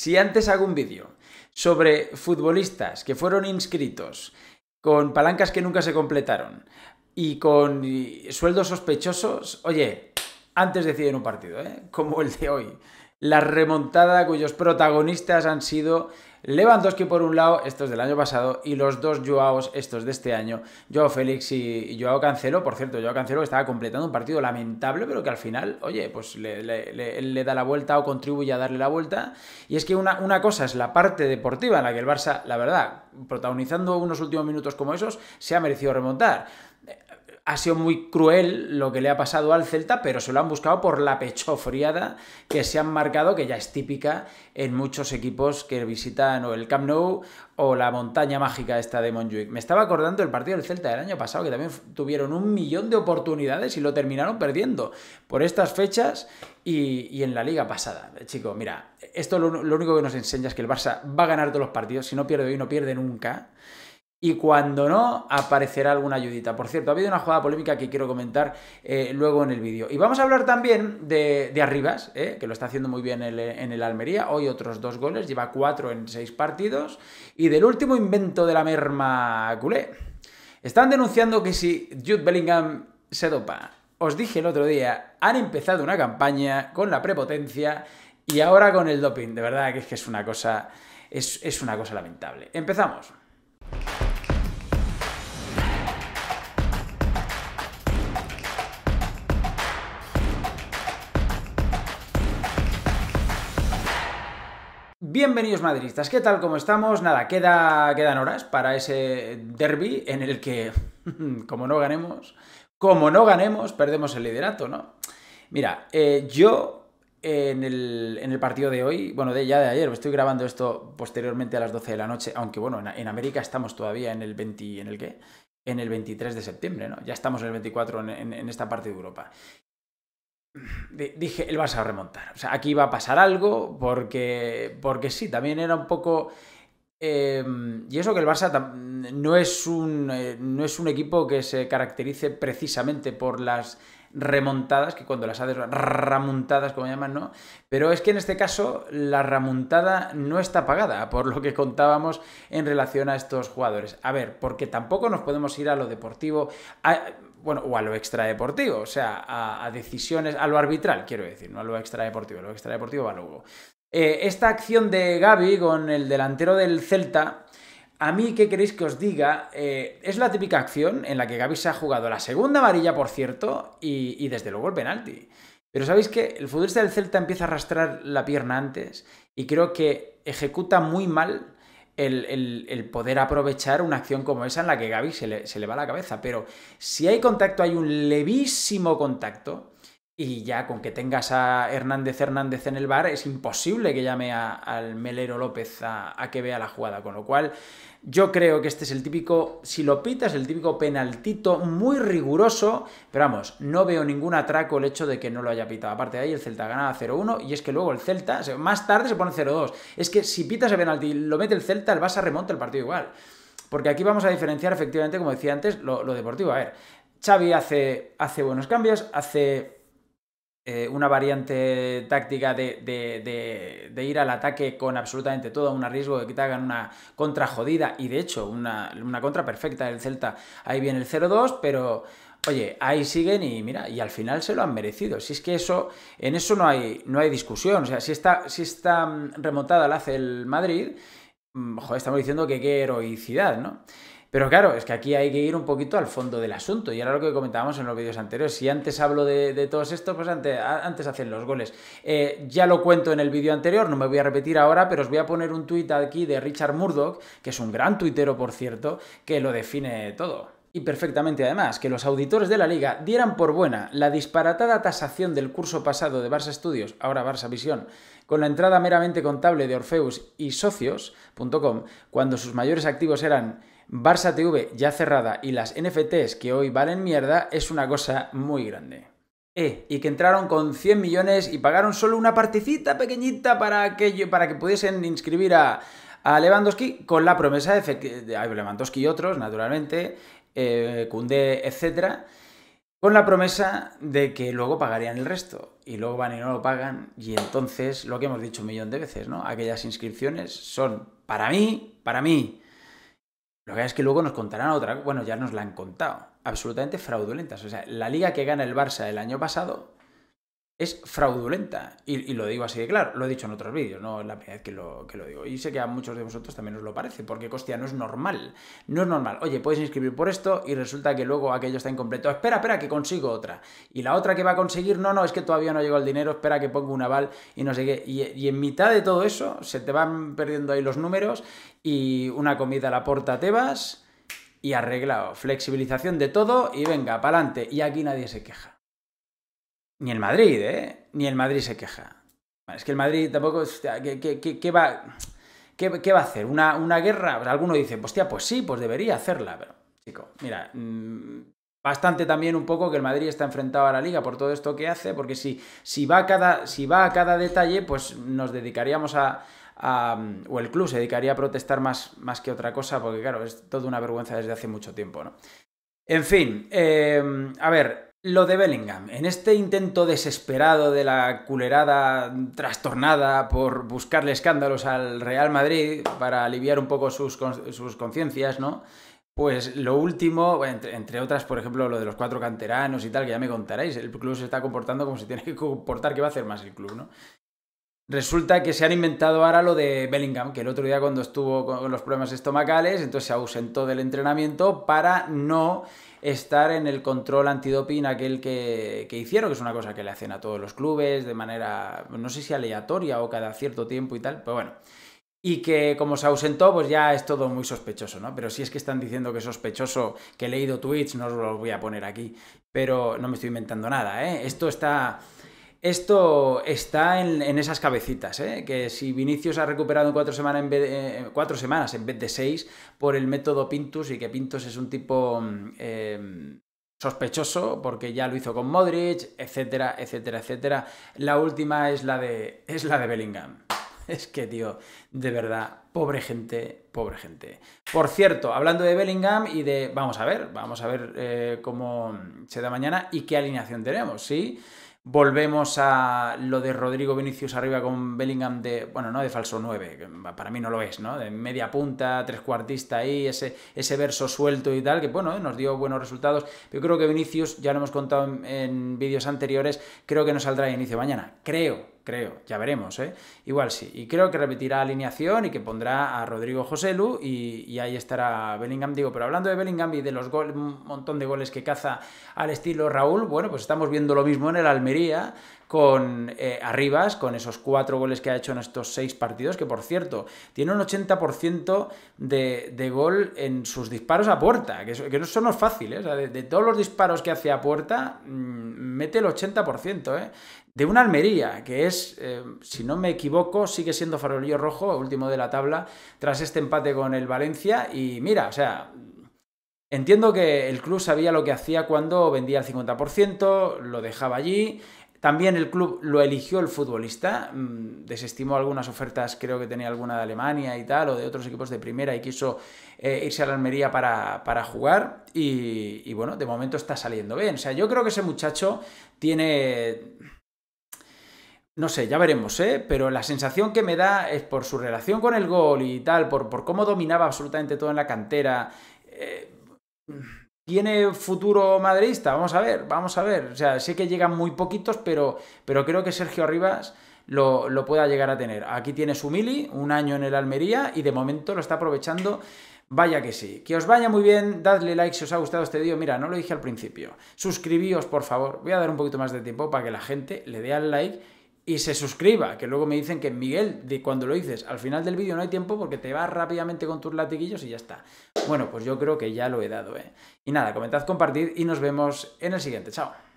Si antes hago un vídeo sobre futbolistas que fueron inscritos con palancas que nunca se completaron y con sueldos sospechosos, oye, antes deciden un partido, ¿eh? como el de hoy. La remontada cuyos protagonistas han sido Lewandowski por un lado, estos del año pasado, y los dos Joaos, estos de este año, Joao Félix y Joao Cancelo. Por cierto, Joao Cancelo estaba completando un partido lamentable, pero que al final, oye, pues le, le, da la vuelta o contribuye a darle la vuelta. Y es que una, una cosa es la parte deportiva en la que el Barça, la verdad, protagonizando unos últimos minutos como esos, se ha merecido remontar ha sido muy cruel lo que le ha pasado al Celta, pero se lo han buscado por la pechofriada que se han marcado, que ya es típica en muchos equipos que visitan o el Camp Nou o la montaña mágica esta de Montjuic. Me estaba acordando del partido del Celta del año pasado, que también tuvieron un millón de oportunidades y lo terminaron perdiendo por estas fechas y, en la liga pasada. Chico, mira, esto lo, lo único que nos enseña es que el Barça va a ganar todos los partidos, si no pierde hoy no pierde nunca y cuando no, aparecerá alguna ayudita. Por cierto, ha habido una jugada polémica que quiero comentar eh, luego en el vídeo. Y vamos a hablar también de, Arribas, eh, que lo está haciendo muy bien en el Almería. Hoy otros dos goles, lleva cuatro en seis partidos. Y del último invento de la merma culé. Están denunciando que si Jude Bellingham se dopa. Os dije el otro día, han empezado una campaña con la prepotencia y ahora con el doping. De verdad que es una cosa, es una cosa lamentable. Empezamos. Bienvenidos madridistas, ¿qué tal? ¿Cómo estamos? Nada, queda, quedan horas para ese derby en el que, como no ganemos, como no ganemos, perdemos el liderato, ¿no? Mira, eh, yo en el, partido de hoy, bueno, de, ya de ayer, estoy grabando esto posteriormente a las 12 de la noche, aunque bueno, en, América estamos todavía en el 20, ¿en el en el 23 de septiembre, ¿no? Ya estamos en el 24 en, esta parte de Europa dije, el Barça a remontar. O sea, aquí va a pasar algo porque, porque sí, también era un poco... Em, y eso que el Barça no es, un, eh, no es un equipo que se caracterice precisamente por las remontadas, que cuando las haces remontadas, como llaman, ¿no? Pero es que en este caso la remontada no está pagada, por lo que contábamos en relación a estos jugadores. A ver, porque tampoco nos podemos ir a lo deportivo. A, ah, bueno, o a lo extradeportivo, o sea, a, decisiones, a lo arbitral, quiero decir, no a lo extradeportivo, a lo extradeportivo va luego. Eh, esta acción de Gaby con el delantero del Celta, a mí, ¿qué queréis que os diga? Eh, es la típica acción en la que Gaby se ha jugado la segunda amarilla, por cierto, y, y desde luego el penalti. Pero sabéis que el futbolista del Celta empieza a arrastrar la pierna antes y creo que ejecuta muy mal el, poder aprovechar una acción como esa en la que Gaby se le, se le va la cabeza. Pero si hay contacto, hay un levísimo contacto, y ya con que tengas a Hernández Hernández en el bar, es imposible que llame al Melero López a, que vea la jugada. Con lo cual, yo creo que este es el típico, si lo pitas, el típico penaltito muy riguroso. Pero vamos, no veo ningún atraco el hecho de que no lo haya pitado. Aparte de ahí, el Celta ganaba 0-1 y es que luego el Celta, más tarde se pone 0-2. Es que si pitas el penalti lo mete el Celta, el a remonta el partido igual. Porque aquí vamos a diferenciar efectivamente, como decía antes, lo, deportivo. A ver, Xavi hace, hace buenos cambios, hace eh, una variante táctica de, de, ir al ataque con absolutamente todo, un arriesgo de que te hagan una contra jodida y de hecho una, contra perfecta del Celta. Ahí viene el 0-2, pero oye, ahí siguen y mira, y al final se lo han merecido. Si es que eso, en eso no hay, no hay discusión. O sea, si está si está mm, remontada la hace el Madrid, mm, joder, estamos diciendo que qué heroicidad, ¿no? Pero claro, es que aquí hay que ir un poquito al fondo del asunto. Y era lo que comentábamos en los vídeos anteriores. Si antes hablo de, todos estos, pues antes, antes hacen los goles. Eh, ya lo cuento en el vídeo anterior, no me voy a repetir ahora, pero os voy a poner un tuit aquí de Richard Murdoch, que es un gran tuitero, por cierto, que lo define todo. Y perfectamente además, que los auditores de la liga dieran por buena la disparatada tasación del curso pasado de Barça Estudios, ahora Barça Visión, con la entrada meramente contable de Orfeus y socios.com, cuando sus mayores activos eran Barça TV ya cerrada y las NFTs que hoy valen mierda es una cosa muy grande. Eh, y que entraron con 100 millones y pagaron solo una partecita pequeñita para que, para que pudiesen inscribir a, Lewandowski con la promesa de, Lewandowski y otros, naturalmente, eh, etcétera, con la promesa de que luego pagarían el resto. Y luego van y no lo pagan. Y entonces, lo que hemos dicho un millón de veces, ¿no? Aquellas inscripciones son, para mí, para mí, lo que es que luego nos contarán otra, bueno, ya nos la han contado, absolutamente fraudulentas. O sea, la liga que gana el Barça el año pasado es fraudulenta. Y, lo digo así de claro, lo he dicho en otros vídeos, no es la primera vez que lo, que lo digo. Y sé que a muchos de vosotros también os lo parece, porque, hostia, no es normal. No es normal. Oye, puedes inscribir por esto y resulta que luego aquello está incompleto. Espera, espera, que consigo otra. Y la otra que va a conseguir, no, no, es que todavía no llegó el dinero, espera que pongo un aval y no sé qué. Y, en mitad de todo eso se te van perdiendo ahí los números y una comida a la porta te vas y arreglado. Flexibilización de todo y venga, adelante Y aquí nadie se queja. Ni el Madrid, ¿eh? Ni el Madrid se queja. es que el Madrid tampoco... qué, va, a hacer? ¿Una, ¿Una guerra? Pues alguno dice, pues, hostia, pues sí, pues debería hacerla. Pero, chico, mira, mm, bastante también un poco que el Madrid está enfrentado a la liga por todo esto que hace, porque si, si, va, a cada, si va a cada detalle, pues nos dedicaríamos a, o el club se dedicaría a protestar más, más que otra cosa, porque claro, es toda una vergüenza desde hace mucho tiempo, ¿no? En fin, eh, a ver, lo de Bellingham, en este intento desesperado de la culerada trastornada por buscarle escándalos al Real Madrid para aliviar un poco sus, conciencias, ¿no? Pues lo último, entre, otras, por ejemplo, lo de los cuatro canteranos y tal, que ya me contaréis, el club se está comportando como se tiene que comportar, qué va a hacer más el club, ¿no? Resulta que se han inventado ahora lo de Bellingham, que el otro día cuando estuvo con los problemas estomacales, entonces se ausentó del entrenamiento para no estar en el control antidoping aquel que, que, hicieron, que es una cosa que le hacen a todos los clubes de manera, no sé si aleatoria o cada cierto tiempo y tal, pero bueno. Y que como se ausentó, pues ya es todo muy sospechoso, ¿no? Pero si es que están diciendo que es sospechoso, que he leído tweets, no os los voy a poner aquí, pero no me estoy inventando nada, ¿eh? Esto está esto está en, esas cabecitas, ¿eh? que si Vinicius ha recuperado en cuatro, en eh, cuatro semanas en vez de seis por el método Pintus y que Pintus es un tipo mm, em, sospechoso porque ya lo hizo con Modric, etcétera, etcétera, etcétera. La última es la de, es la de Bellingham. Es que, tío, de verdad, pobre gente, pobre gente. Por cierto, hablando de Bellingham y de... Vamos a ver, vamos a ver eh, cómo se da mañana y qué alineación tenemos, ¿sí? sí Volvemos a lo de Rodrigo Vinicius arriba con Bellingham de, bueno, no de falso 9, para mí no lo es, ¿no? De media punta, tres cuartista ahí, ese, ese verso suelto y tal, que bueno, nos dio buenos resultados. Yo creo que Vinicius, ya lo hemos contado en, vídeos anteriores, creo que no saldrá de inicio mañana. Creo, creo, ya veremos, ¿eh? Igual sí. Y creo que repetirá alineación y que pondrá a Rodrigo Joselu y, y ahí estará Bellingham. Digo, pero hablando de Bellingham y de los goles, un montón de goles que caza al estilo Raúl, bueno, pues estamos viendo lo mismo en el Almería con eh, Arribas, con esos cuatro goles que ha hecho en estos seis partidos, que por cierto, tiene un 80% de, de, gol en sus disparos a puerta, que, que no son los fáciles, ¿eh? de, todos los disparos que hace a puerta, mm, mete el 80%, ¿eh? de una Almería, que es, eh, si no me equivoco, sigue siendo farolillo rojo, último de la tabla, tras este empate con el Valencia. Y mira, o sea, entiendo que el club sabía lo que hacía cuando vendía el 50%, lo dejaba allí. También el club lo eligió el futbolista, mm, desestimó algunas ofertas, creo que tenía alguna de Alemania y tal, o de otros equipos de primera y quiso eh, irse a la Almería para, jugar. Y, y bueno, de momento está saliendo bien. O sea, yo creo que ese muchacho tiene no sé, ya veremos, ¿eh? Pero la sensación que me da es por su relación con el gol y tal, por, por cómo dominaba absolutamente todo en la cantera. Eh, ¿Tiene futuro madridista? Vamos a ver, vamos a ver. O sea, sé que llegan muy poquitos, pero, pero creo que Sergio Rivas lo, lo pueda llegar a tener. Aquí tiene su Mili, un año en el Almería, y de momento lo está aprovechando. Vaya que sí. Que os vaya muy bien. Dadle like si os ha gustado este vídeo. Mira, no lo dije al principio. Suscribíos, por favor. Voy a dar un poquito más de tiempo para que la gente le dé al like y se suscriba, que luego me dicen que Miguel, de cuando lo dices al final del vídeo no hay tiempo porque te vas rápidamente con tus latiguillos y ya está. Bueno, pues yo creo que ya lo he dado, ¿eh? Y nada, comentad, compartid y nos vemos en el siguiente. Chao.